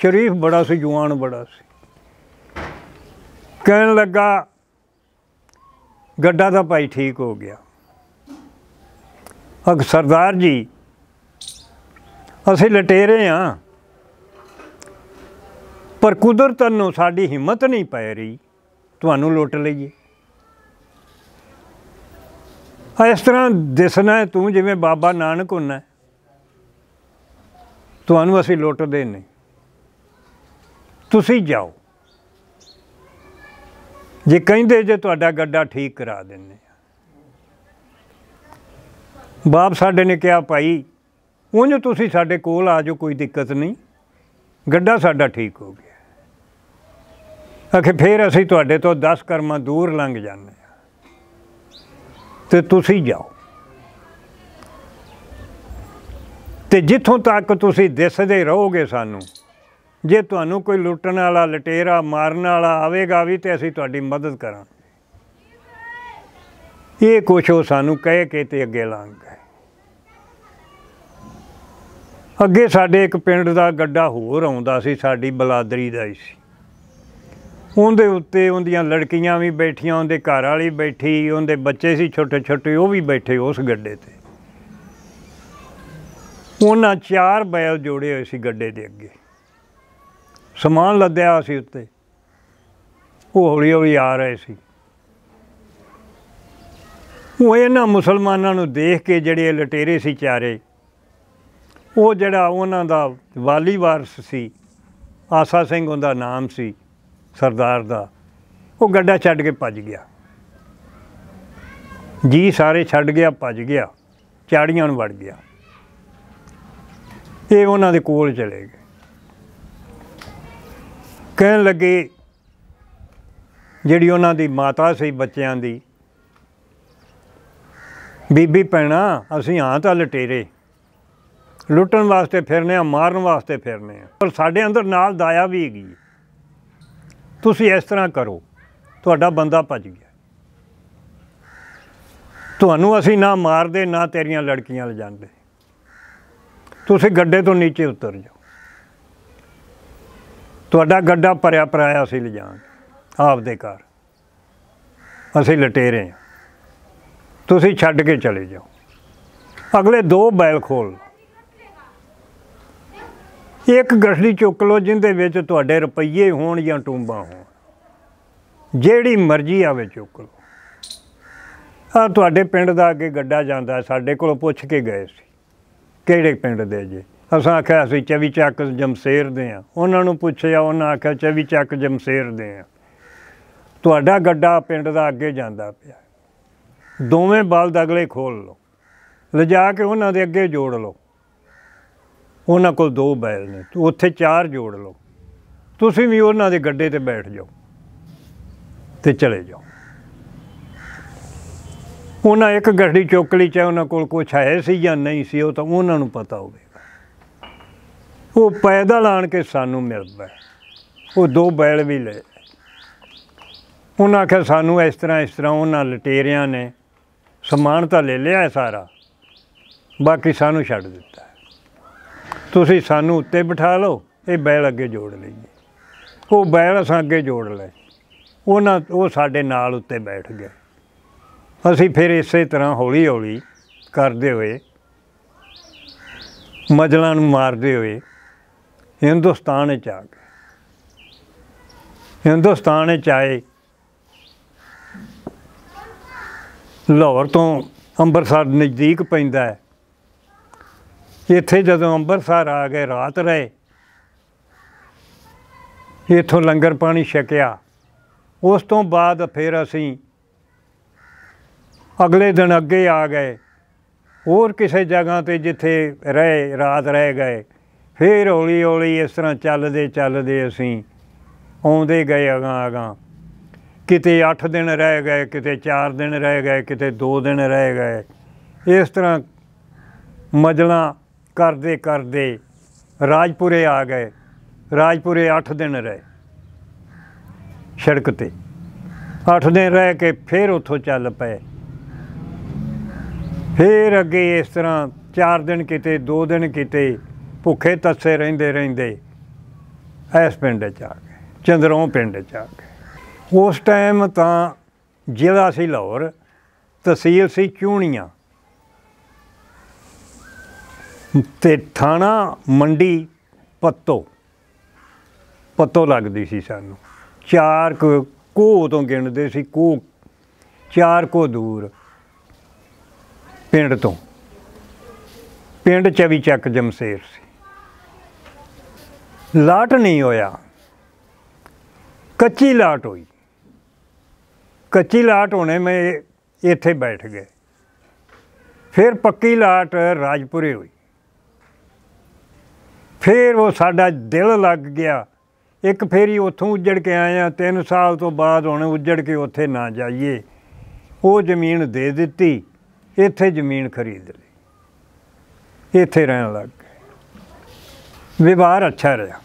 ਸ਼ਰੀਫ ਬੜਾ ਸੀ ਜਵਾਨ ਬੜਾ ਸੀ ਕਹਿਣ ਲੱਗਾ ਗੱਡਾ ਦਾ ਭਾਈ ਠੀਕ ਹੋ ਗਿਆ ਅਗ ਸਰਦਾਰ ਜੀ ਅਸੀਂ ਲਟੇਰੇ ਆ ਪਰ ਕੁਦਰਤ ਨੂੰ ਸਾਡੀ ਹਿੰਮਤ ਨਹੀਂ ਪੈ ਰਹੀ ਤੁਹਾਨੂੰ ਲੁੱਟ ਲਈਏ ਆ ਇਸ ਤਰ੍ਹਾਂ ਦਿਸਣਾ ਤੂੰ ਜਿਵੇਂ ਬਾਬਾ ਨਾਨਕ ਹੁੰਨਾ ਤੁਹਾਨੂੰ ਅਸੀਂ ਲੁੱਟਦੇ ਨਹੀਂ ਤੁਸੀਂ ਜਾਓ ਜੇ ਕਹਿੰਦੇ ਜੇ ਤੁਹਾਡਾ ਗੱਡਾ ਠੀਕ ਕਰਾ ਦਿੰਨੇ ਬਾਪ ਸਾਡੇ ਨੇ ਕਿਹਾ ਭਾਈ ਉਹਨੂੰ ਤੁਸੀਂ ਸਾਡੇ ਕੋਲ ਆ ਜਾਓ ਕੋਈ ਦਿੱਕਤ ਨਹੀਂ ਗੱਡਾ ਸਾਡਾ ਠੀਕ ਹੋ ਗਿਆ ਅਖੇ ਫੇਰ ਅਸੀਂ ਤੁਹਾਡੇ ਤੋਂ 10 ਕਰਮਾਂ ਦੂਰ ਲੰਘ ਜਾਂਦੇ ਆ ਤੇ ਤੁਸੀਂ ਜਾਓ ਤੇ ਜਿੱਥੋਂ ਤੱਕ ਤੁਸੀਂ ਦਿਸਦੇ ਰਹੋਗੇ ਸਾਨੂੰ ਜੇ ਤੁਹਾਨੂੰ ਕੋਈ ਲੁੱਟਣ ਵਾਲਾ ਲਟੇਰਾ ਮਾਰਨ ਵਾਲਾ ਆਵੇਗਾ ਵੀ ਤੇ ਅਸੀਂ ਤੁਹਾਡੀ ਮਦਦ ਕਰਾਂ ਇਹ ਕੁਛ ਉਹ ਸਾਨੂੰ ਕਹਿ ਕੇ ਤੇ ਅੱਗੇ ਲੰਘ ਗਏ ਅੱਗੇ ਸਾਡੇ ਇੱਕ ਪਿੰਡ ਦਾ ਗੱਡਾ ਹੋਰ ਆਉਂਦਾ ਸੀ ਸਾਡੀ ਬਲਾਦਰੀ ਦਾ ਸੀ ਉਹਦੇ ਉੱਤੇ ਉਹਦੀਆਂ ਲੜਕੀਆਂ ਵੀ ਬੈਠੀਆਂ ਉਹਦੇ ਘਰ ਵਾਲੀ ਬੈਠੀ ਉਹਦੇ ਬੱਚੇ ਸੀ ਛੋਟੇ ਛੋਟੇ ਉਹ ਵੀ ਬੈਠੇ ਉਸ ਗੱਡੇ ਤੇ ਉਹਨਾਂ ਚਾਰ ਬੈਲ ਜੋੜੇ ਹੋਏ ਸੀ ਗੱਡੇ ਦੇ ਅੱਗੇ ਸਮਾਨ ਲੱਦਿਆ ਸੀ ਉੱਤੇ ਉਹ ਹੌਲੀ ਹੌਲੀ ਆ ਰਹੇ ਸੀ ਉਹ ਇਹਨਾਂ ਮੁਸਲਮਾਨਾਂ ਨੂੰ ਦੇਖ ਕੇ ਜਿਹੜੇ ਲਟੇਰੇ ਸੀ ਚਾਰੇ ਉਹ ਜਿਹੜਾ ਉਹਨਾਂ ਦਾ ਵਾਲੀ ਵਾਰਸ ਸੀ ਆਸਾ ਸਿੰਘ ਉਹਦਾ ਨਾਮ ਸੀ ਸਰਦਾਰ ਦਾ ਉਹ ਗੱਡਾ ਛੱਡ ਕੇ ਭੱਜ ਗਿਆ ਜੀ ਸਾਰੇ ਛੱਡ ਗਿਆ ਭੱਜ ਗਿਆ ਚਾੜੀਆਂ ਨੂੰ ਵੜ ਗਿਆ ਇਹ ਉਹਨਾਂ ਦੇ ਕੋਲ ਚਲੇ ਗਏ ਕਹਿਣ ਲੱਗੇ ਜਿਹੜੀ ਉਹਨਾਂ ਦੀ ਮਾਤਾ ਸੀ ਬੱਚਿਆਂ ਦੀ ਬੀਬੀ ਪੈਣਾ ਅਸੀਂ ਹਾਂ ਤਾਂ ਲਟੇਰੇ ਲੁੱਟਣ ਵਾਸਤੇ ਫਿਰਨੇ ਆ ਮਾਰਨ ਵਾਸਤੇ ਫਿਰਨੇ ਆ ਪਰ ਸਾਡੇ ਅੰਦਰ ਨਾਲ ਦਾਇਆ ਵੀ ਹੈਗੀ ਤੁਸੀਂ ਇਸ ਤਰ੍ਹਾਂ ਕਰੋ ਤੁਹਾਡਾ ਬੰਦਾ ਭੱਜ ਗਿਆ ਤੁਹਾਨੂੰ ਅਸੀਂ ਨਾ ਮਾਰਦੇ ਨਾ ਤੇਰੀਆਂ ਲੜਕੀਆਂ ਲੈ ਜਾਂਦੇ ਤੁਸੀਂ ਗੱਡੇ ਤੋਂ ਨੀਚੇ ਉਤਰ ਜਾਓ ਤੁਹਾਡਾ ਗੱਡਾ ਭਰਿਆ ਪਰਾਇਆ ਸੀ ਲਿਜਾਣ ਆਪਦੇ ਘਰ ਅਸੀਂ ਲਟੇਰੇ ਹਾਂ ਤੁਸੀਂ ਛੱਡ ਕੇ ਚਲੇ ਜਾਓ ਅਗਲੇ ਦੋ ਬੈਲ ਖੋਲ ਇੱਕ ਗੱਡੀ ਚੁੱਕ ਲਓ ਜਿੰਦੇ ਵਿੱਚ ਤੁਹਾਡੇ ਰੁਪਈਏ ਹੋਣ ਜਾਂ ਟੂੰਬਾ ਹੋਣ ਜਿਹੜੀ ਮਰਜ਼ੀ ਆਵੇ ਚੁੱਕ ਲਓ ਆ ਤੁਹਾਡੇ ਪਿੰਡ ਦਾ ਅੱਗੇ ਗੱਡਾ ਜਾਂਦਾ ਸਾਡੇ ਕੋਲ ਪੁੱਛ ਕੇ ਗਏ ਸੀ ਕਿਹੜੇ ਪਿੰਡ ਦੇ ਜੀ ਅਸਾਂ ਆਖਿਆ ਅਸੀਂ ਚਵੀ ਚੱਕ ਜਮਸ਼ੇਰ ਦੇ ਆ ਉਹਨਾਂ ਨੂੰ ਪੁੱਛਿਆ ਉਹਨਾਂ ਆਖਿਆ ਚਵੀ ਚੱਕ ਜਮਸ਼ੇਰ ਦੇ ਆ ਤੁਹਾਡਾ ਗੱਡਾ ਪਿੰਡ ਦਾ ਅੱਗੇ ਜਾਂਦਾ ਪਿਆ ਦੋਵੇਂ ਬਲਦ ਅਗਲੇ ਖੋਲ ਲਓ ਲਿਜਾ ਕੇ ਉਹਨਾਂ ਦੇ ਅੱਗੇ ਜੋੜ ਲਓ ਉਹਨਾਂ ਕੋਲ ਦੋ ਬੈਲ ਨੇ ਤੂੰ ਉੱਥੇ ਚਾਰ ਜੋੜ ਲਓ ਤੁਸੀਂ ਵੀ ਉਹਨਾਂ ਦੇ ਗੱਡੇ ਤੇ ਬੈਠ ਜਾਓ ਤੇ ਚਲੇ ਜਾਓ ਉਹਨਾਂ ਇੱਕ ਗੱਡੀ ਚੁੱਕ ਲਈ ਚਾਹੇ ਉਹਨਾਂ ਕੋਲ ਕੁਝ ਹੈ ਸੀ ਜਾਂ ਨਹੀਂ ਸੀ ਉਹ ਤਾਂ ਉਹਨਾਂ ਨੂੰ ਪਤਾ ਹੋਵੇ ਉਹ ਪੈਦਲ ਆਣ ਕੇ ਸਾਨੂੰ ਮਿਲਦਾ ਉਹ ਦੋ ਬੈਲ ਵੀ ਲੈ ਉਹਨਾਂ ਆਖਿਆ ਸਾਨੂੰ ਇਸ ਤਰ੍ਹਾਂ ਇਸ ਤਰ੍ਹਾਂ ਉਹਨਾਂ ਲਟੇਰਿਆਂ ਨੇ ਸਮਾਨ ਤਾਂ ਲੈ ਲਿਆ ਸਾਰਾ ਬਾਕੀ ਸਾਨੂੰ ਛੱਡ ਦਿੱਤਾ ਤੁਸੀਂ ਸਾਨੂੰ ਉੱਤੇ ਬਿਠਾ ਲਓ ਇਹ ਬੈਲ ਅੱਗੇ ਜੋੜ ਲਈਏ ਉਹ ਬੈਲ ਅਸਾਂ ਅੱਗੇ ਜੋੜ ਲਏ ਉਹਨਾਂ ਉਹ ਸਾਡੇ ਨਾਲ ਉੱਤੇ ਬੈਠ ਗਏ ਅਸੀਂ ਫਿਰ ਇਸੇ ਤਰ੍ਹਾਂ ਹੌਲੀ ਹੌਲੀ ਕਰਦੇ ਹੋਏ ਮਜਲਾਂ ਨੂੰ ਮਾਰਦੇ ਹੋਏ ਹਿੰਦੁਸਤਾਨ ਵਿੱਚ ਆ ਗਏ ਹਿੰਦੁਸਤਾਨ ਵਿੱਚ ਆਏ ਲਾਹੌਰ ਤੋਂ ਅੰਮ੍ਰਿਤਸਰ ਨਜ਼ਦੀਕ ਪੈਂਦਾ ਹੈ ਇੱਥੇ ਜਦੋਂ ਅੰਮ੍ਰਿਤਸਰ ਆ ਗਏ ਰਾਤ ਰਹੇ ਇੱਥੋਂ ਲੰਗਰ ਪਾਣੀ ਛਕਿਆ ਉਸ ਤੋਂ ਬਾਅਦ ਫਿਰ ਅਸੀਂ ਅਗਲੇ ਦਿਨ ਅੱਗੇ ਆ ਗਏ ਹੋਰ ਕਿਸੇ ਜਗ੍ਹਾ ਤੇ ਜਿੱਥੇ ਰਹੇ ਰਾਤ ਰਹਿ ਗਏ ਫਿਰ ਹੌਲੀ ਹੌਲੀ ਇਸ ਤਰ੍ਹਾਂ ਚੱਲਦੇ ਚੱਲਦੇ ਅਸੀਂ ਆਉਂਦੇ ਗਏ ਅਗਾ ਅਗਾ ਕਿਤੇ 8 ਦਿਨ ਰਹਿ ਗਏ ਕਿਤੇ 4 ਦਿਨ ਰਹਿ ਗਏ ਕਿਤੇ 2 ਦਿਨ ਰਹਿ ਗਏ ਇਸ ਤਰ੍ਹਾਂ ਮਜਲਾਂ ਕਰਦੇ ਕਰਦੇ ਰਾਜਪੁਰੇ ਆ ਗਏ ਰਾਜਪੁਰੇ 8 ਦਿਨ ਰਹੇ ਸੜਕ ਤੇ 8 ਦਿਨ ਰਹਿ ਕੇ ਫਿਰ ਉੱਥੋਂ ਚੱਲ ਪਏ ਫਿਰ ਅੱਗੇ ਇਸ ਤਰ੍ਹਾਂ 4 ਦਿਨ ਕਿਤੇ 2 ਦਿਨ ਕਿਤੇ ਭੁੱਖੇ ਤੱਸੇ ਰਹਿੰਦੇ ਰਹਿੰਦੇ ਇਸ ਪਿੰਡ 'ਚ ਆ ਗਏ ਚੰਦਰੋਂ ਪਿੰਡ 'ਚ ਆ ਗਏ ਉਸ ਟਾਈਮ ਤਾਂ ਜ਼ਿਲ੍ਹਾ ਸੀ ਲਾਹੌਰ ਤਹਿਸੀਲ ਸੀ ਚੂਣੀਆਂ ਤੇ ਥਾਣਾ ਮੰਡੀ ਪੱਤੋ ਪੱਤੋ ਲੱਗਦੀ ਸੀ ਸਾਨੂੰ ਚਾਰ ਕੋ ਕੋਹ ਤੋਂ ਗਿਣਦੇ ਸੀ ਕੋਹ ਚਾਰ ਕੋ ਦੂਰ ਪਿੰਡ ਤੋਂ ਪਿੰਡ ਚਵੀ ਚੱਕ ਜਮਸ਼ੇਰ ਸੀ ਲਾਟ ਨਹੀਂ ਹੋਇਆ ਕੱਚੀ ਲਾਟ ਹੋਈ ਕੱਚੀ ਲਾਟ ਹੋਣੇ ਮੈਂ ਇੱਥੇ ਬੈਠ ਗਏ ਫਿਰ ਪੱਕੀ ਲਾਟ ਰਾਜਪੁਰੇ ਹੋਈ ਫਿਰ ਉਹ ਸਾਡਾ ਦਿਲ ਲੱਗ ਗਿਆ ਇੱਕ ਫੇਰੀ ਉੱਥੋਂ ਉੱਜੜ ਕੇ ਆਏ ਆ 3 ਸਾਲ ਤੋਂ ਬਾਅਦ ਹੁਣ ਉੱਜੜ ਕੇ ਉੱਥੇ ਨਾ ਜਾਈਏ ਉਹ ਜ਼ਮੀਨ ਦੇ ਦਿੱਤੀ ਇੱਥੇ ਜ਼ਮੀਨ ਖਰੀਦ ਲਈ ਇੱਥੇ ਰਹਿਣ ਲੱਗ ਵਿਵਹਾਰ ਅੱਛਾ ਰਿਹਾ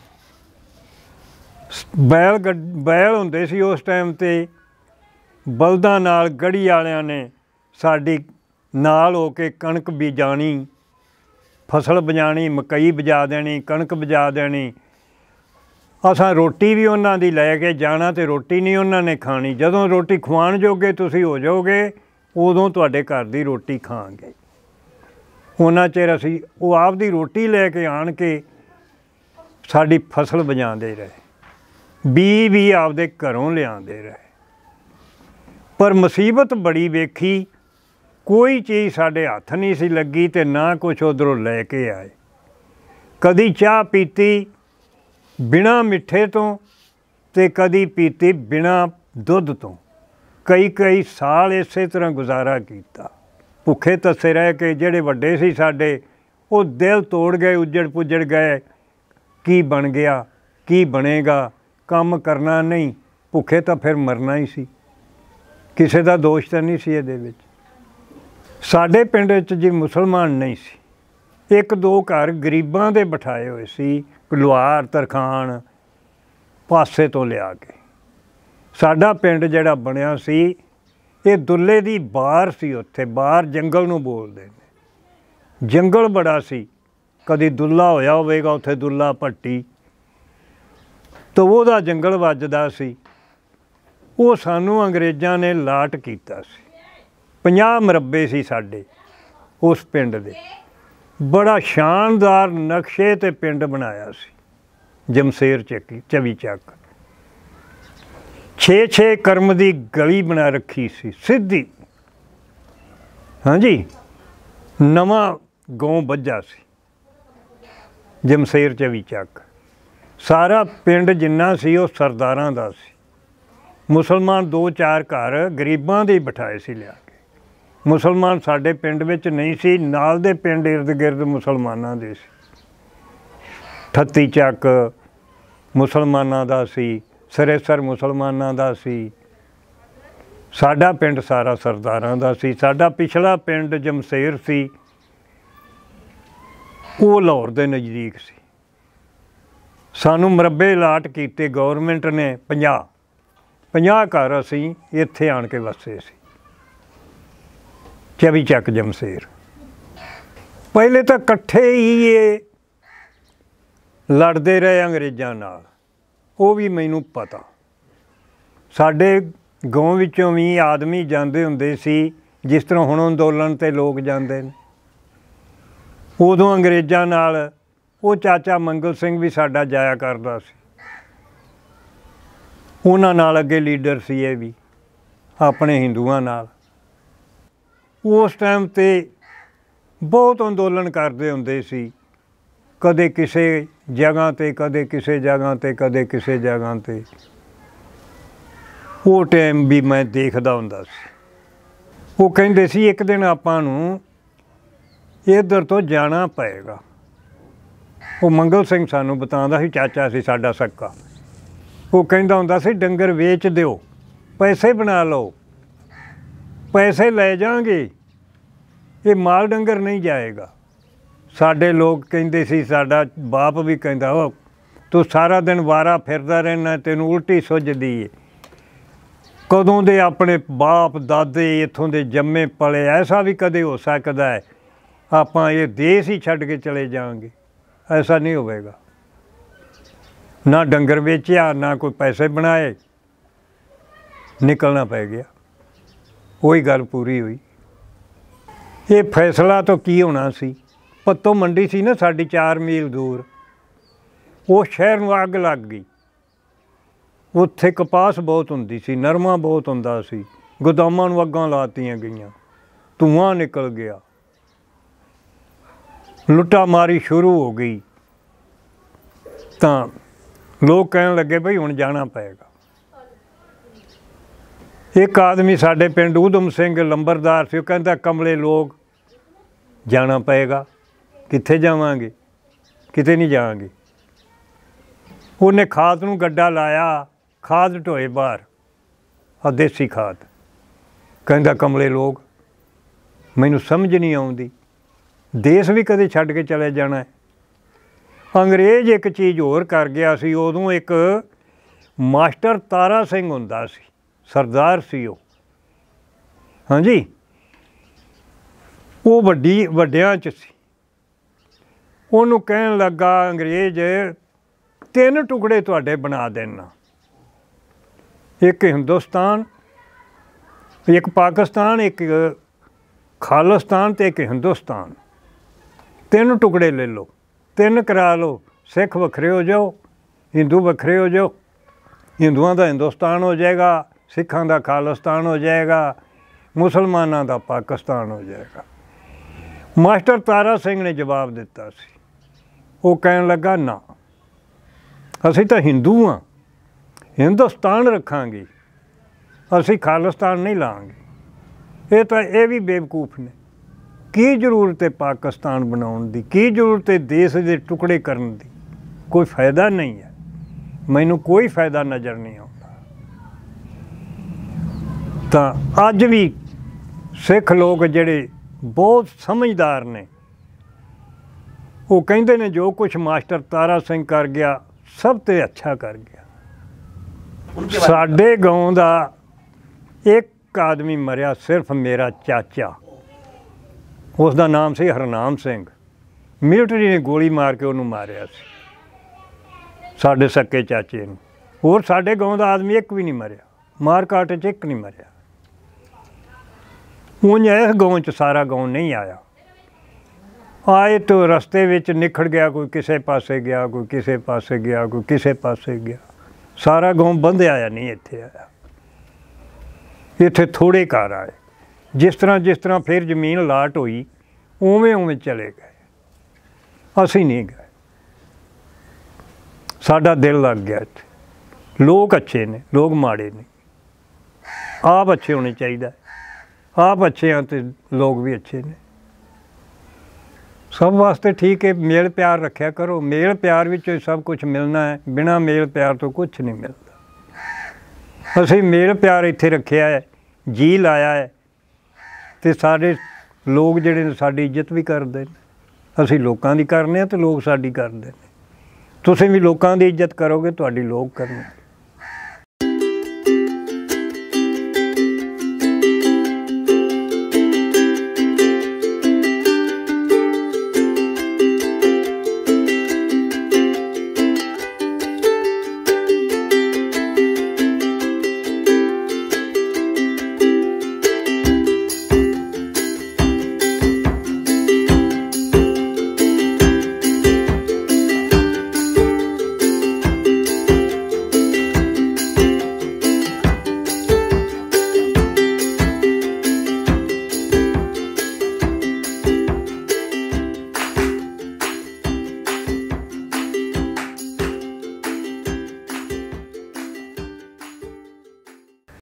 ਬੈਲ ਬੈਲ ਹੁੰਦੇ ਸੀ ਉਸ ਟਾਈਮ ਤੇ ਬਲਦਾਂ ਨਾਲ ਗੜੀ ਵਾਲਿਆਂ ਨੇ ਸਾਡੀ ਨਾਲ ਹੋ ਕੇ ਕਣਕ ਬੀਜਾਣੀ ਫਸਲ ਬਜਾਣੀ ਮਕਈ ਬਜਾ ਦੇਣੀ ਕਣਕ ਬਜਾ ਦੇਣੀ ਅਸਾਂ ਰੋਟੀ ਵੀ ਉਹਨਾਂ ਦੀ ਲੈ ਕੇ ਜਾਣਾ ਤੇ ਰੋਟੀ ਨਹੀਂ ਉਹਨਾਂ ਨੇ ਖਾਣੀ ਜਦੋਂ ਰੋਟੀ ਖਵਾਣ ਜੋਗੇ ਤੁਸੀਂ ਹੋ ਜਾਓਗੇ ਉਦੋਂ ਤੁਹਾਡੇ ਘਰ ਦੀ ਰੋਟੀ ਖਾਾਂਗੇ ਉਹਨਾਂ ਚਿਰ ਅਸੀਂ ਉਹ ਆਪ ਦੀ ਰੋਟੀ ਲੈ ਕੇ ਆਣ ਕੇ ਸਾਡੀ ਫਸਲ ਬਜਾਉਂਦੇ ਰਹੇ ਬੀ ਵੀ ਆਪਦੇ ਘਰੋਂ ਲਿਆਉਂਦੇ ਰਹੇ ਪਰ ਮੁਸੀਬਤ ਬੜੀ ਵੇਖੀ ਕੋਈ ਚੀਜ਼ ਸਾਡੇ ਹੱਥ ਨਹੀਂ ਸੀ ਲੱਗੀ ਤੇ ਨਾ ਕੁਝ ਉਧਰੋਂ ਲੈ ਕੇ ਆਏ ਕਦੀ ਚਾਹ ਪੀਤੀ ਬਿਨਾ ਮਿੱਠੇ ਤੋਂ ਤੇ ਕਦੀ ਪੀਤੀ ਬਿਨਾ ਦੁੱਧ ਤੋਂ ਕਈ ਕਈ ਸਾਲ ਇਸੇ ਤਰ੍ਹਾਂ ਗੁਜ਼ਾਰਾ ਕੀਤਾ ਭੁੱਖੇ ਤਸੇ ਰਹਿ ਕੇ ਜਿਹੜੇ ਵੱਡੇ ਸੀ ਸਾਡੇ ਉਹ ਦਿਲ ਤੋੜ ਗਏ ਉੱਜੜ ਪੁੱਜੜ ਗਏ ਕੀ ਬਣ ਗਿਆ ਕੀ ਬਣੇਗਾ ਕੰਮ ਕਰਨਾ ਨਹੀਂ ਭੁੱਖੇ ਤਾਂ ਫਿਰ ਮਰਨਾ ਹੀ ਸੀ ਕਿਸੇ ਦਾ ਦੋਸ਼ ਤਾਂ ਨਹੀਂ ਸੀ ਇਹਦੇ ਵਿੱਚ ਸਾਡੇ ਪਿੰਡ ਵਿੱਚ ਜੀ ਮੁਸਲਮਾਨ ਨਹੀਂ ਸੀ ਇੱਕ ਦੋ ਘਰ ਗਰੀਬਾਂ ਦੇ ਬਿਠਾਏ ਹੋਏ ਸੀ ਕੁਲਵਾਰ ਤਰਖਾਨ ਪਾਸੇ ਤੋਂ ਲਿਆ ਕੇ ਸਾਡਾ ਪਿੰਡ ਜਿਹੜਾ ਬਣਿਆ ਸੀ ਇਹ ਦੁੱਲੇ ਦੀ ਬਾਹਰ ਸੀ ਉੱਥੇ ਬਾਹਰ ਜੰਗਲ ਨੂੰ ਬੋਲਦੇ ਨੇ ਜੰਗਲ ਬੜਾ ਸੀ ਕਦੀ ਦੁੱਲਾ ਹੋਇਆ ਹੋਵੇਗਾ ਉੱਥੇ ਦੁੱਲਾ ਪੱਟੀ ਤੋ ਉਹਦਾ ਜੰਗਲ ਵੱਜਦਾ ਸੀ ਉਹ ਸਾਨੂੰ ਅੰਗਰੇਜ਼ਾਂ ਨੇ ਲਾਟ ਕੀਤਾ ਸੀ 50 ਮਰਬੇ ਸੀ ਸਾਡੇ ਉਸ ਪਿੰਡ ਦੇ ਬੜਾ ਸ਼ਾਨਦਾਰ ਨਕਸ਼ੇ ਤੇ ਪਿੰਡ ਬਣਾਇਆ ਸੀ ਜਮਸ਼ੇਰ ਚੱਕੀ ਚਵੀ ਚੱਕ 6-6 ਕਰਮ ਦੀ ਗਲੀ ਬਣਾ ਰੱਖੀ ਸੀ ਸਿੱਧੀ ਹਾਂਜੀ ਨਵਾਂ ਗਾਉਂ ਵੱਜਾ ਸੀ ਜਮਸ਼ੇਰ ਚ ਵੀ ਚੱਕ ਸਾਰਾ ਪਿੰਡ ਜਿੰਨਾ ਸੀ ਉਹ ਸਰਦਾਰਾਂ ਦਾ ਸੀ ਮੁਸਲਮਾਨ ਦੋ ਚਾਰ ਘਰ ਗਰੀਬਾਂ ਦੇ ਬਿਠਾਏ ਸੀ ਲਿਆ ਕੇ ਮੁਸਲਮਾਨ ਸਾਡੇ ਪਿੰਡ ਵਿੱਚ ਨਹੀਂ ਸੀ ਨਾਲ ਦੇ ਪਿੰਡ ird gird ਮੁਸਲਮਾਨਾਂ ਦੇ ਸੀ ਠੱਤੀ ਚੱਕ ਮੁਸਲਮਾਨਾਂ ਦਾ ਸੀ ਸਰੇਸਰ ਮੁਸਲਮਾਨਾਂ ਦਾ ਸੀ ਸਾਡਾ ਪਿੰਡ ਸਾਰਾ ਸਰਦਾਰਾਂ ਦਾ ਸੀ ਸਾਡਾ ਪਿਛਲਾ ਪਿੰਡ ਜਮਸ਼ੇਰ ਸੀ ਉਹ ਲਾਹੌਰ ਦੇ ਨਜ਼ਦੀਕ ਸੀ ਸਾਨੂੰ ਮਰਬੇ ਲਾਟ ਕੀਤੇ ਗਵਰਨਮੈਂਟ ਨੇ 50 50 ਘਰ ਅਸੀਂ ਇੱਥੇ ਆਣ ਕੇ ਵਸੇ ਸੀ ਚਵੀ ਚੱਕ ਜਮਸ਼ੇਰ ਪਹਿਲੇ ਤਾਂ ਇਕੱਠੇ ਹੀ ਇਹ ਲੜਦੇ ਰਹੇ ਅੰਗਰੇਜ਼ਾਂ ਨਾਲ ਉਹ ਵੀ ਮੈਨੂੰ ਪਤਾ ਸਾਡੇ ਗਾਉਂ ਵਿੱਚੋਂ ਵੀ ਆਦਮੀ ਜਾਂਦੇ ਹੁੰਦੇ ਸੀ ਜਿਸ ਤਰ੍ਹਾਂ ਹੁਣ ਅੰਦੋਲਨ ਤੇ ਲੋਕ ਜਾਂਦੇ ਨੇ ਉਦੋਂ ਅੰਗਰੇਜ਼ਾਂ ਨਾਲ ਉਹ ਚਾਚਾ ਮੰਗਲ ਸਿੰਘ ਵੀ ਸਾਡਾ ਜਾਇਆ ਕਰਦਾ ਸੀ ਉਹਨਾਂ ਨਾਲ ਅੱਗੇ ਲੀਡਰ ਸੀ ਇਹ ਵੀ ਆਪਣੇ ਹਿੰਦੂਆਂ ਨਾਲ ਉਸ ਟਾਈਮ ਤੇ ਬਹੁਤ ਅੰਦੋਲਨ ਕਰਦੇ ਹੁੰਦੇ ਸੀ ਕਦੇ ਕਿਸੇ ਜਗ੍ਹਾ ਤੇ ਕਦੇ ਕਿਸੇ ਜਗ੍ਹਾ ਤੇ ਕਦੇ ਕਿਸੇ ਜਗ੍ਹਾ ਤੇ ਉਹ ਟਾਈਮ ਵੀ ਮੈਂ ਦੇਖਦਾ ਹੁੰਦਾ ਸੀ ਉਹ ਕਹਿੰਦੇ ਸੀ ਇੱਕ ਦਿਨ ਆਪਾਂ ਨੂੰ ਇਧਰ ਤੋਂ ਜਾਣਾ ਪਏਗਾ ਉਹ ਮੰਗਲ ਸਿੰਘ ਸਾਨੂੰ ਬਤਾਉਂਦਾ ਸੀ ਚਾਚਾ ਸੀ ਸਾਡਾ ਸੱਕਾ ਉਹ ਕਹਿੰਦਾ ਹੁੰਦਾ ਸੀ ਡੰਗਰ ਵੇਚ ਦਿਓ ਪੈਸੇ ਬਣਾ ਲਓ ਪੈਸੇ ਲੈ ਜਾਾਂਗੇ ਇਹ ਮਾਲ ਡੰਗਰ ਨਹੀਂ ਜਾਏਗਾ ਸਾਡੇ ਲੋਕ ਕਹਿੰਦੇ ਸੀ ਸਾਡਾ ਬਾਪ ਵੀ ਕਹਿੰਦਾ ਉਹ ਤੂੰ ਸਾਰਾ ਦਿਨ ਵਾਰਾ ਫਿਰਦਾ ਰਹਿਣਾ ਤੈਨੂੰ ਉਲਟੀ ਸੁੱਜਦੀ ਏ ਕਦੋਂ ਦੇ ਆਪਣੇ ਬਾਪ ਦਾਦੇ ਇੱਥੋਂ ਦੇ ਜੰਮੇ ਪਲੇ ਐਸਾ ਵੀ ਕਦੇ ਹੋ ਸਕਦਾ ਹੈ ਆਪਾਂ ਇਹ ਦੇਸ਼ ਹੀ ਛੱਡ ਕੇ ਚਲੇ ਜਾਵਾਂਗੇ ਐਸਾ ਨਹੀਂ ਹੋਵੇਗਾ ਨਾ ਡੰਗਰ ਵੇਚਿਆ ਨਾ ਕੋਈ ਪੈਸੇ ਬਣਾਏ ਨਿਕਲਣਾ ਪੈ ਗਿਆ ਉਹੀ ਗੱਲ ਪੂਰੀ ਹੋਈ ਇਹ ਫੈਸਲਾ ਤਾਂ ਕੀ ਹੋਣਾ ਸੀ ਪੱਤੋ ਮੰਡੀ ਸੀ ਨਾ ਸਾਡੀ 4 ਮੀਲ ਦੂਰ ਉਹ ਸ਼ਹਿਰ ਨੂੰ ਅੱਗ ਲੱਗ ਗਈ ਉੱਥੇ ਕਪਾਸ ਬਹੁਤ ਹੁੰਦੀ ਸੀ ਨਰਮਾ ਬਹੁਤ ਹੁੰਦਾ ਸੀ ਗੋਦਾਮਾਂ ਨੂੰ ਅੱਗਾਂ ਲਾਤੀਆਂ ਗਈਆਂ ਧੂਆਂ ਨਿਕਲ ਗਿਆ ਲੁੱਟਾ ਮਾਰੀ ਸ਼ੁਰੂ ਹੋ ਗਈ ਤਾਂ ਲੋਕ ਕਹਿਣ ਲੱਗੇ ਭਈ ਹੁਣ ਜਾਣਾ ਪਏਗਾ ਇੱਕ ਆਦਮੀ ਸਾਡੇ ਪਿੰਡ ਉਦਮ ਸਿੰਘ ਲੰਬਰਦਾਰ ਸੀ ਉਹ ਕਹਿੰਦਾ ਕਮਲੇ ਲੋਕ ਜਾਣਾ ਪਏਗਾ ਕਿੱਥੇ ਜਾਵਾਂਗੇ ਕਿਤੇ ਨਹੀਂ ਜਾਵਾਂਗੇ ਉਹਨੇ ਖਾਦ ਨੂੰ ਗੱਡਾ ਲਾਇਆ ਖਾਦ ਢੋਏ ਬਾਹਰ ਆ ਦੇਸੀ ਖਾਦ ਕਹਿੰਦਾ ਕਮਲੇ ਲੋਕ ਮੈਨੂੰ ਸਮਝ ਨਹੀਂ ਆਉਂਦੀ ਦੇਸ਼ ਵੀ ਕਦੇ ਛੱਡ ਕੇ ਚਲੇ ਜਾਣਾ ਹੈ ਅੰਗਰੇਜ਼ ਇੱਕ ਚੀਜ਼ ਹੋਰ ਕਰ ਗਿਆ ਸੀ ਉਦੋਂ ਇੱਕ ਮਾਸਟਰ ਤਾਰਾ ਸਿੰਘ ਹੁੰਦਾ ਸੀ ਸਰਦਾਰ ਸੀ ਉਹ ਹਾਂਜੀ ਉਹ ਵੱਡੀ ਵੱਡਿਆਂ ਚ ਸੀ ਉਹਨੂੰ ਕਹਿਣ ਲੱਗਾ ਅੰਗਰੇਜ਼ ਤਿੰਨ ਟੁਕੜੇ ਤੁਹਾਡੇ ਬਣਾ ਦੇਣਾ ਇੱਕ ਹਿੰਦੁਸਤਾਨ ਇੱਕ ਪਾਕਿਸਤਾਨ ਇੱਕ ਖਾਲਸਤਾਨ ਤੇ ਇੱਕ ਹਿੰਦੁਸਤਾਨ ਤਿੰਨ ਟੁਕੜੇ ਲੈ ਲਓ ਤਿੰਨ ਕਰਾ ਲਓ ਸਿੱਖ ਵੱਖਰੇ ਹੋ ਜਾਓ ਹਿੰਦੂ ਵੱਖਰੇ ਹੋ ਜਾਓ ਹਿੰਦੂਆਂ ਦਾ ਹਿੰਦੁਸਤਾਨ ਹੋ ਜਾਏਗਾ ਸਿੱਖਾਂ ਦਾ ਖਾਲਿਸਤਾਨ ਹੋ ਜਾਏਗਾ ਮੁਸਲਮਾਨਾਂ ਦਾ ਪਾਕਿਸਤਾਨ ਹੋ ਜਾਏਗਾ ਮਾਸਟਰ ਤਾਰਾ ਸਿੰਘ ਨੇ ਜਵਾਬ ਦਿੱਤਾ ਸੀ ਉਹ ਕਹਿਣ ਲੱਗਾ ਨਾ ਅਸੀਂ ਤਾਂ ਹਿੰਦੂ ਆ ਹਿੰਦੁਸਤਾਨ ਰੱਖਾਂਗੇ ਅਸੀਂ ਖਾਲਿਸਤਾਨ ਨਹੀਂ ਲਾਂਗੇ ਇਹ ਤਾਂ ਇਹ ਵੀ ਬੇਵਕੂਫ ਨੇ ਕੀ ਜ਼ਰੂਰਤ ਹੈ ਪਾਕਿਸਤਾਨ ਬਣਾਉਣ ਦੀ ਕੀ ਜ਼ਰੂਰਤ ਹੈ ਦੇਸ਼ ਦੇ ਟੁਕੜੇ ਕਰਨ ਦੀ ਕੋਈ ਫਾਇਦਾ ਨਹੀਂ ਹੈ ਮੈਨੂੰ ਕੋਈ ਫਾਇਦਾ ਨਜ਼ਰ ਨਹੀਂ ਆਉਂਦਾ ਤਾਂ ਅੱਜ ਵੀ ਸਿੱਖ ਲੋਕ ਜਿਹੜੇ ਬਹੁਤ ਸਮਝਦਾਰ ਨੇ ਉਹ ਕਹਿੰਦੇ ਨੇ ਜੋ ਕੁਝ ਮਾਸਟਰ ਤਾਰਾ ਸਿੰਘ ਕਰ ਗਿਆ ਸਭ ਤੇ ਅੱਛਾ ਕਰ ਗਿਆ ਸਾਡੇ ਗਾਉਂ ਦਾ ਇੱਕ ਆਦਮੀ ਮਰਿਆ ਸਿਰਫ ਮੇਰਾ ਚਾਚਾ ਉਸ ਦਾ ਨਾਮ ਸੀ ਹਰਨਾਮ ਸਿੰਘ ਮਿਲਟਰੀ ਨੇ ਗੋਲੀ ਮਾਰ ਕੇ ਉਹਨੂੰ ਮਾਰਿਆ ਸੀ ਸਾਡੇ ਸੱਕੇ ਚਾਚੇ ਨੂੰ ਹੋਰ ਸਾਡੇ ਗਾਉਂ ਦਾ ਆਦਮੀ ਇੱਕ ਵੀ ਨਹੀਂ ਮਰਿਆ ਮਾਰ ਕਾਟ 'ਚ ਇੱਕ ਨਹੀਂ ਮਰਿਆ ਉਹਨੇ ਇਸ ਗਾਉਂ 'ਚ ਸਾਰਾ ਗਾਉਂ ਨਹੀਂ ਆਇਆ ਆਏ ਤੋਂ ਰਸਤੇ ਵਿੱਚ ਨਿਖੜ ਗਿਆ ਕੋਈ ਕਿਸੇ ਪਾਸੇ ਗਿਆ ਕੋਈ ਕਿਸੇ ਪਾਸੇ ਗਿਆ ਕੋਈ ਕਿਸੇ ਪਾਸੇ ਗਿਆ ਸਾਰਾ ਗਾਉਂ ਬੰਧਿਆ ਆਇਆ ਨਹੀਂ ਇੱਥੇ ਆਇਆ ਇੱਥੇ ਥੋੜੇ ਘਰ ਆਏ ਜਿਸ ਤਰ੍ਹਾਂ ਜਿਸ ਤਰ੍ਹਾਂ ਫਿਰ ਜ਼ਮੀਨ ਲਾਟ ਹੋਈ ਉਵੇਂ ਉਵੇਂ ਚਲੇ ਗਏ ਅਸੀਂ ਨਹੀਂ ਗਏ ਸਾਡਾ ਦਿਲ ਲੱਗ ਗਿਆ ਲੋਕ ਅੱਛੇ ਨੇ ਲੋਕ ਮਾੜੇ ਨੇ ਆਪ ਅੱਛੇ ਹੋਣੇ ਚਾਹੀਦਾ ਆਪ ਅੱਛੇ ਆ ਤੇ ਲੋਕ ਵੀ ਅੱਛੇ ਨੇ ਸਭ ਵਾਸਤੇ ਠੀਕ ਹੈ ਮੇਲ ਪਿਆਰ ਰੱਖਿਆ ਕਰੋ ਮੇਲ ਪਿਆਰ ਵਿੱਚੋਂ ਸਭ ਕੁਝ ਮਿਲਣਾ ਹੈ ਬਿਨਾ ਮੇਲ ਪਿਆਰ ਤੋਂ ਕੁਝ ਨਹੀਂ ਮਿਲਦਾ ਅਸੀਂ ਮੇਲ ਪਿਆਰ ਇੱਥੇ ਰੱਖਿਆ ਹੈ ਜੀ ਲਾਇਆ ਹੈ ਤੇ ਸਾਡੇ ਲੋਕ ਜਿਹੜੇ ਨੇ ਸਾਡੀ ਇੱਜ਼ਤ ਵੀ ਕਰਦੇ ਨੇ ਅਸੀਂ ਲੋਕਾਂ ਦੀ ਕਰਨੇ ਆ ਤੇ ਲੋਕ ਸਾਡੀ ਕਰਦੇ ਨੇ ਤੁਸੀਂ ਵੀ ਲੋਕਾਂ ਦੀ ਇੱਜ਼ਤ ਕਰੋਗੇ ਤੁਹਾਡੀ ਲੋਕ ਕਰਨਗੇ